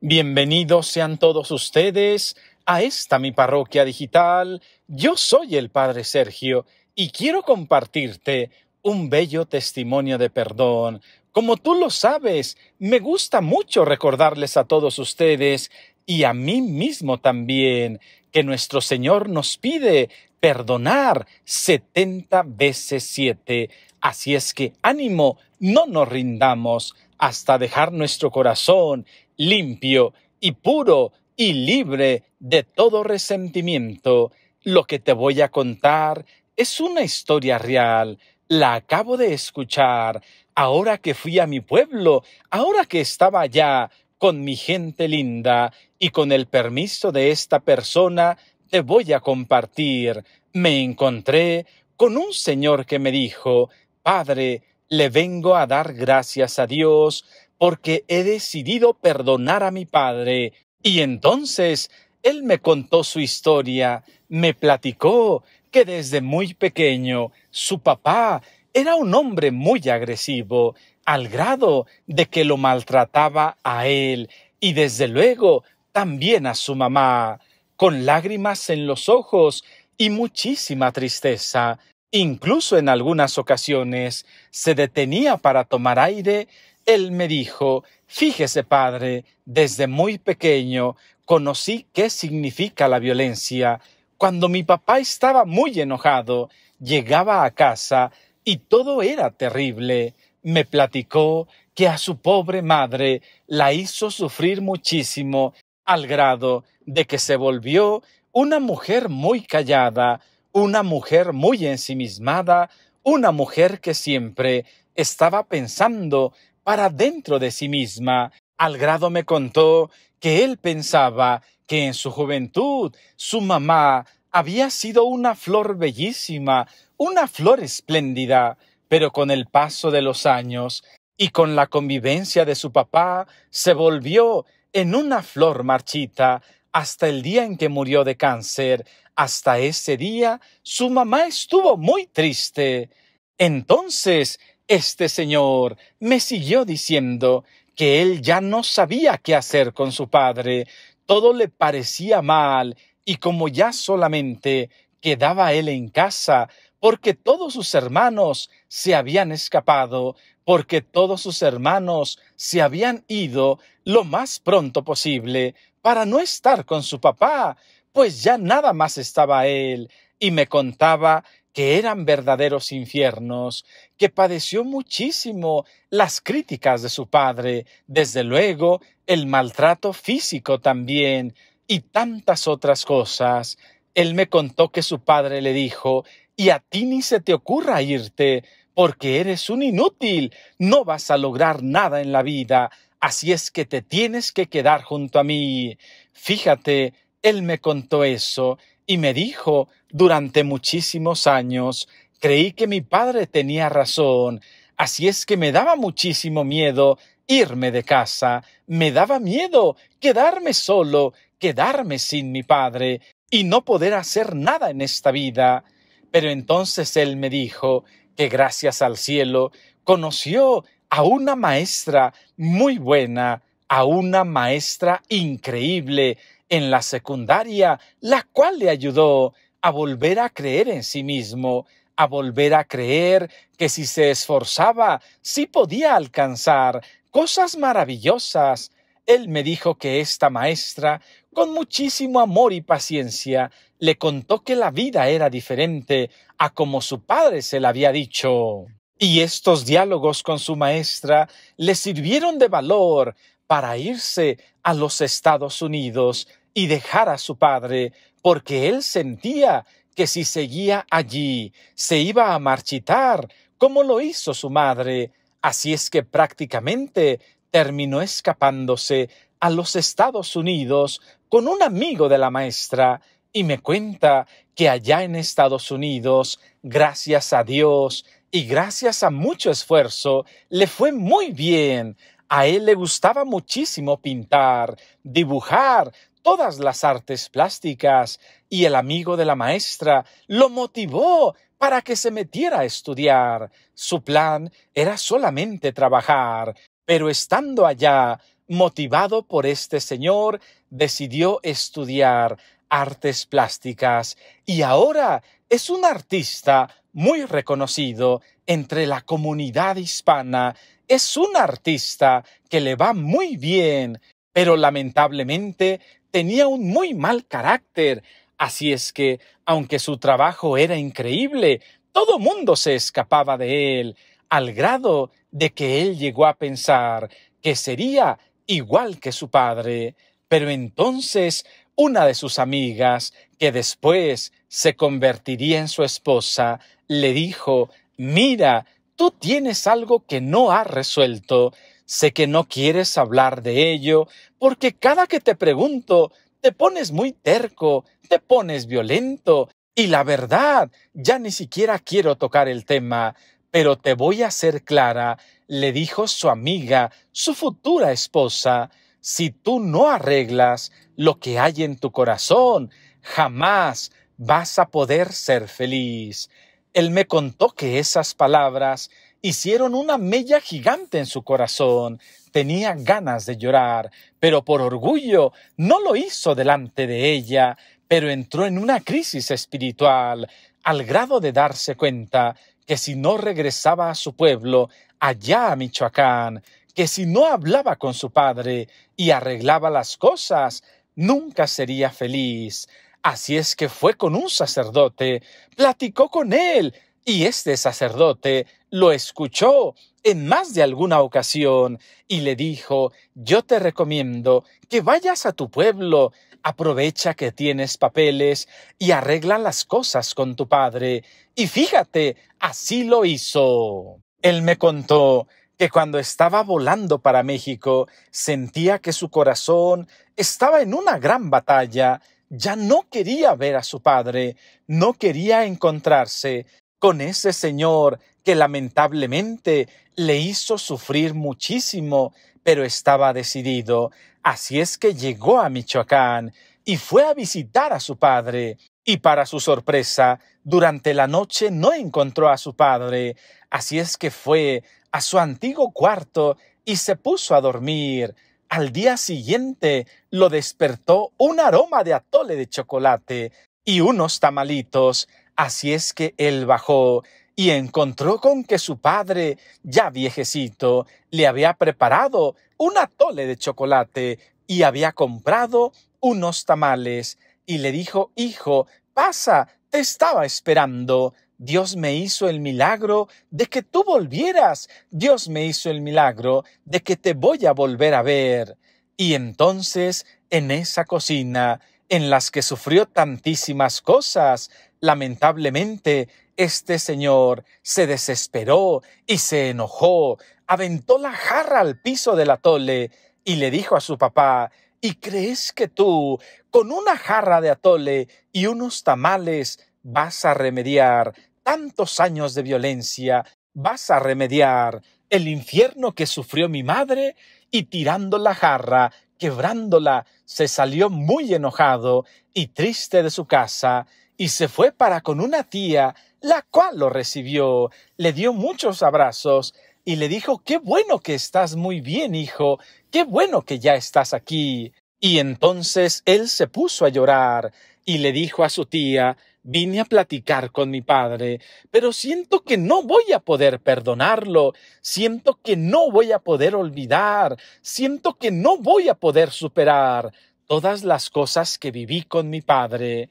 Bienvenidos sean todos ustedes a esta mi parroquia digital. Yo soy el Padre Sergio y quiero compartirte un bello testimonio de perdón. Como tú lo sabes, me gusta mucho recordarles a todos ustedes y a mí mismo también que nuestro Señor nos pide perdonar setenta veces siete. Así es que ánimo, no nos rindamos hasta dejar nuestro corazón limpio y puro y libre de todo resentimiento. Lo que te voy a contar es una historia real. La acabo de escuchar. Ahora que fui a mi pueblo, ahora que estaba ya con mi gente linda y con el permiso de esta persona, te voy a compartir. Me encontré con un señor que me dijo, Padre, le vengo a dar gracias a Dios porque he decidido perdonar a mi padre. Y entonces él me contó su historia, me platicó que desde muy pequeño su papá era un hombre muy agresivo, al grado de que lo maltrataba a él y desde luego también a su mamá, con lágrimas en los ojos y muchísima tristeza. Incluso en algunas ocasiones se detenía para tomar aire él me dijo, fíjese padre, desde muy pequeño conocí qué significa la violencia. Cuando mi papá estaba muy enojado, llegaba a casa y todo era terrible. Me platicó que a su pobre madre la hizo sufrir muchísimo, al grado de que se volvió una mujer muy callada, una mujer muy ensimismada, una mujer que siempre estaba pensando para dentro de sí misma, al grado me contó que él pensaba que en su juventud su mamá había sido una flor bellísima, una flor espléndida, pero con el paso de los años y con la convivencia de su papá se volvió en una flor marchita hasta el día en que murió de cáncer. Hasta ese día su mamá estuvo muy triste. Entonces este señor me siguió diciendo que él ya no sabía qué hacer con su padre, todo le parecía mal, y como ya solamente quedaba él en casa, porque todos sus hermanos se habían escapado, porque todos sus hermanos se habían ido lo más pronto posible para no estar con su papá, pues ya nada más estaba él, y me contaba que eran verdaderos infiernos, que padeció muchísimo las críticas de su padre, desde luego el maltrato físico también, y tantas otras cosas. Él me contó que su padre le dijo, y a ti ni se te ocurra irte, porque eres un inútil, no vas a lograr nada en la vida, así es que te tienes que quedar junto a mí. Fíjate, él me contó eso, y me dijo, durante muchísimos años, creí que mi padre tenía razón, así es que me daba muchísimo miedo irme de casa, me daba miedo quedarme solo, quedarme sin mi padre y no poder hacer nada en esta vida. Pero entonces él me dijo que gracias al cielo conoció a una maestra muy buena, a una maestra increíble, en la secundaria, la cual le ayudó a volver a creer en sí mismo, a volver a creer que si se esforzaba, sí podía alcanzar cosas maravillosas. Él me dijo que esta maestra, con muchísimo amor y paciencia, le contó que la vida era diferente a como su padre se la había dicho. Y estos diálogos con su maestra le sirvieron de valor para irse a los Estados Unidos y dejar a su padre, porque él sentía que si seguía allí se iba a marchitar, como lo hizo su madre. Así es que prácticamente terminó escapándose a los Estados Unidos con un amigo de la maestra, y me cuenta que allá en Estados Unidos, gracias a Dios y gracias a mucho esfuerzo, le fue muy bien. A él le gustaba muchísimo pintar, dibujar, todas las artes plásticas y el amigo de la maestra lo motivó para que se metiera a estudiar. Su plan era solamente trabajar, pero estando allá, motivado por este señor, decidió estudiar artes plásticas y ahora es un artista muy reconocido entre la comunidad hispana. Es un artista que le va muy bien, pero lamentablemente tenía un muy mal carácter, así es que, aunque su trabajo era increíble, todo mundo se escapaba de él, al grado de que él llegó a pensar que sería igual que su padre. Pero entonces una de sus amigas, que después se convertiría en su esposa, le dijo, mira, tú tienes algo que no has resuelto. Sé que no quieres hablar de ello, porque cada que te pregunto, te pones muy terco, te pones violento, y la verdad, ya ni siquiera quiero tocar el tema, pero te voy a ser clara, le dijo su amiga, su futura esposa, si tú no arreglas lo que hay en tu corazón, jamás vas a poder ser feliz. Él me contó que esas palabras hicieron una mella gigante en su corazón. Tenía ganas de llorar, pero por orgullo no lo hizo delante de ella, pero entró en una crisis espiritual, al grado de darse cuenta que si no regresaba a su pueblo, allá a Michoacán, que si no hablaba con su padre y arreglaba las cosas, nunca sería feliz. Así es que fue con un sacerdote, platicó con él, y este sacerdote lo escuchó en más de alguna ocasión y le dijo, yo te recomiendo que vayas a tu pueblo, aprovecha que tienes papeles y arregla las cosas con tu padre. Y fíjate, así lo hizo. Él me contó que cuando estaba volando para México sentía que su corazón estaba en una gran batalla, ya no quería ver a su padre, no quería encontrarse con ese señor que lamentablemente le hizo sufrir muchísimo, pero estaba decidido. Así es que llegó a Michoacán y fue a visitar a su padre. Y para su sorpresa, durante la noche no encontró a su padre. Así es que fue a su antiguo cuarto y se puso a dormir. Al día siguiente lo despertó un aroma de atole de chocolate y unos tamalitos Así es que él bajó y encontró con que su padre, ya viejecito, le había preparado una tole de chocolate y había comprado unos tamales y le dijo, hijo, pasa, te estaba esperando. Dios me hizo el milagro de que tú volvieras. Dios me hizo el milagro de que te voy a volver a ver. Y entonces, en esa cocina, en las que sufrió tantísimas cosas, Lamentablemente, este señor se desesperó y se enojó, aventó la jarra al piso del atole y le dijo a su papá, ¿y crees que tú, con una jarra de atole y unos tamales, vas a remediar tantos años de violencia, vas a remediar el infierno que sufrió mi madre? Y tirando la jarra, quebrándola, se salió muy enojado y triste de su casa y se fue para con una tía, la cual lo recibió, le dio muchos abrazos y le dijo Qué bueno que estás muy bien, hijo, qué bueno que ya estás aquí. Y entonces él se puso a llorar y le dijo a su tía Vine a platicar con mi padre, pero siento que no voy a poder perdonarlo, siento que no voy a poder olvidar, siento que no voy a poder superar todas las cosas que viví con mi padre.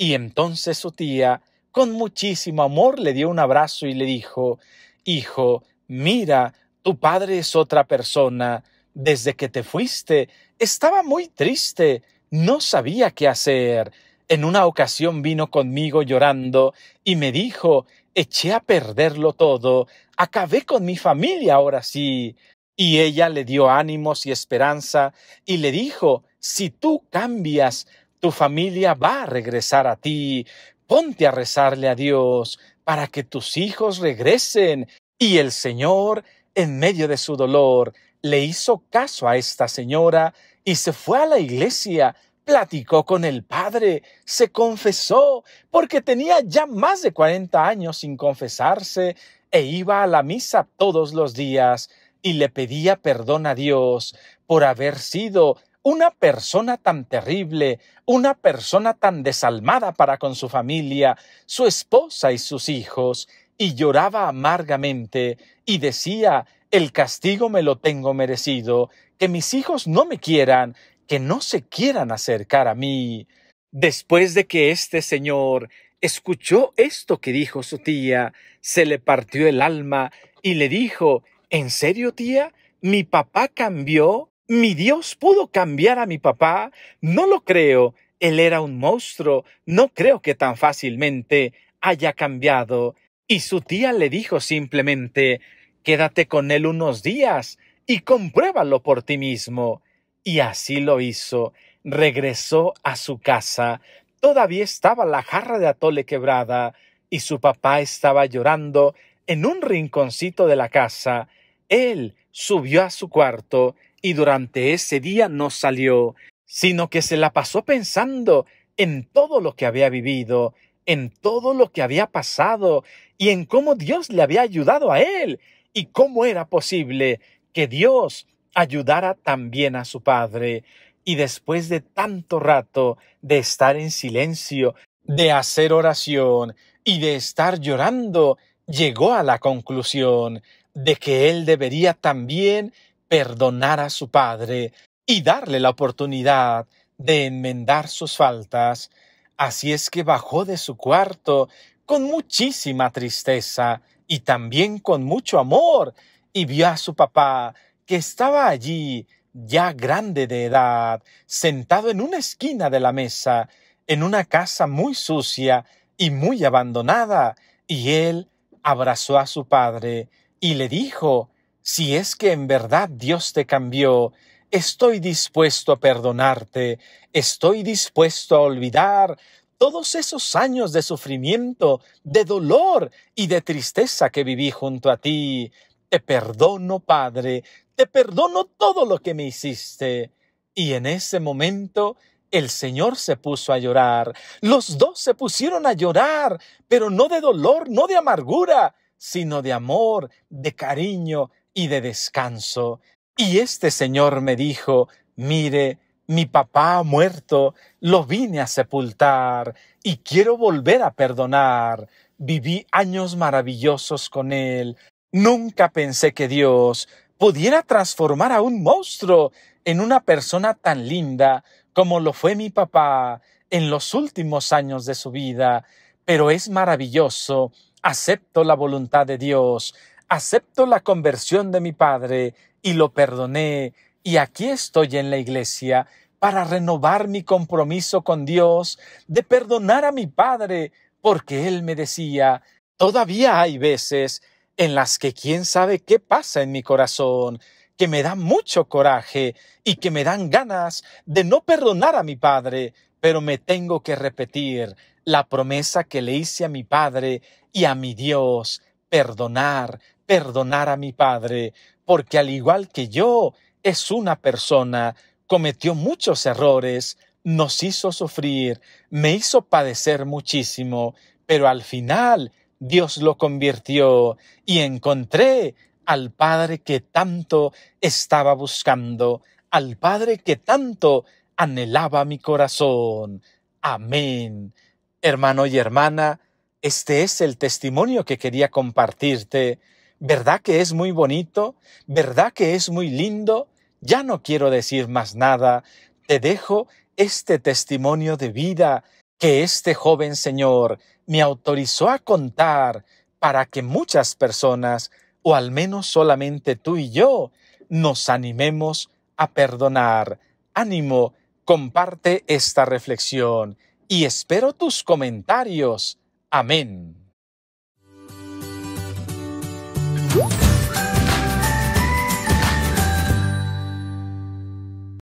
Y entonces su tía, con muchísimo amor, le dio un abrazo y le dijo, Hijo, mira, tu padre es otra persona. Desde que te fuiste, estaba muy triste, no sabía qué hacer. En una ocasión vino conmigo llorando y me dijo, eché a perderlo todo, acabé con mi familia ahora sí. Y ella le dio ánimos y esperanza y le dijo, si tú cambias, tu familia va a regresar a ti. Ponte a rezarle a Dios para que tus hijos regresen. Y el Señor, en medio de su dolor, le hizo caso a esta señora y se fue a la iglesia, platicó con el padre, se confesó, porque tenía ya más de 40 años sin confesarse e iba a la misa todos los días y le pedía perdón a Dios por haber sido una persona tan terrible, una persona tan desalmada para con su familia, su esposa y sus hijos, y lloraba amargamente y decía, el castigo me lo tengo merecido, que mis hijos no me quieran, que no se quieran acercar a mí. Después de que este señor escuchó esto que dijo su tía, se le partió el alma y le dijo, ¿En serio, tía? Mi papá cambió mi Dios pudo cambiar a mi papá. No lo creo. Él era un monstruo. No creo que tan fácilmente haya cambiado. Y su tía le dijo simplemente Quédate con él unos días y compruébalo por ti mismo. Y así lo hizo. Regresó a su casa. Todavía estaba la jarra de atole quebrada y su papá estaba llorando en un rinconcito de la casa. Él subió a su cuarto y durante ese día no salió, sino que se la pasó pensando en todo lo que había vivido, en todo lo que había pasado y en cómo Dios le había ayudado a él y cómo era posible que Dios ayudara también a su padre. Y después de tanto rato de estar en silencio, de hacer oración y de estar llorando, llegó a la conclusión de que él debería también perdonar a su padre y darle la oportunidad de enmendar sus faltas. Así es que bajó de su cuarto con muchísima tristeza y también con mucho amor y vio a su papá que estaba allí ya grande de edad, sentado en una esquina de la mesa, en una casa muy sucia y muy abandonada, y él abrazó a su padre y le dijo, si es que en verdad Dios te cambió, estoy dispuesto a perdonarte, estoy dispuesto a olvidar todos esos años de sufrimiento, de dolor y de tristeza que viví junto a ti. Te perdono, Padre, te perdono todo lo que me hiciste. Y en ese momento el Señor se puso a llorar. Los dos se pusieron a llorar, pero no de dolor, no de amargura, sino de amor, de cariño y de descanso. Y este señor me dijo, mire, mi papá ha muerto, lo vine a sepultar y quiero volver a perdonar. Viví años maravillosos con él. Nunca pensé que Dios pudiera transformar a un monstruo en una persona tan linda como lo fue mi papá en los últimos años de su vida. Pero es maravilloso acepto la voluntad de Dios, acepto la conversión de mi Padre y lo perdoné y aquí estoy en la iglesia para renovar mi compromiso con Dios de perdonar a mi Padre, porque Él me decía, todavía hay veces en las que quién sabe qué pasa en mi corazón, que me da mucho coraje y que me dan ganas de no perdonar a mi Padre, pero me tengo que repetir, la promesa que le hice a mi Padre y a mi Dios, perdonar, perdonar a mi Padre, porque al igual que yo, es una persona, cometió muchos errores, nos hizo sufrir, me hizo padecer muchísimo, pero al final Dios lo convirtió y encontré al Padre que tanto estaba buscando, al Padre que tanto anhelaba mi corazón. Amén. Hermano y hermana, este es el testimonio que quería compartirte. ¿Verdad que es muy bonito? ¿Verdad que es muy lindo? Ya no quiero decir más nada. Te dejo este testimonio de vida que este joven señor me autorizó a contar para que muchas personas, o al menos solamente tú y yo, nos animemos a perdonar. Ánimo, comparte esta reflexión y espero tus comentarios. Amén.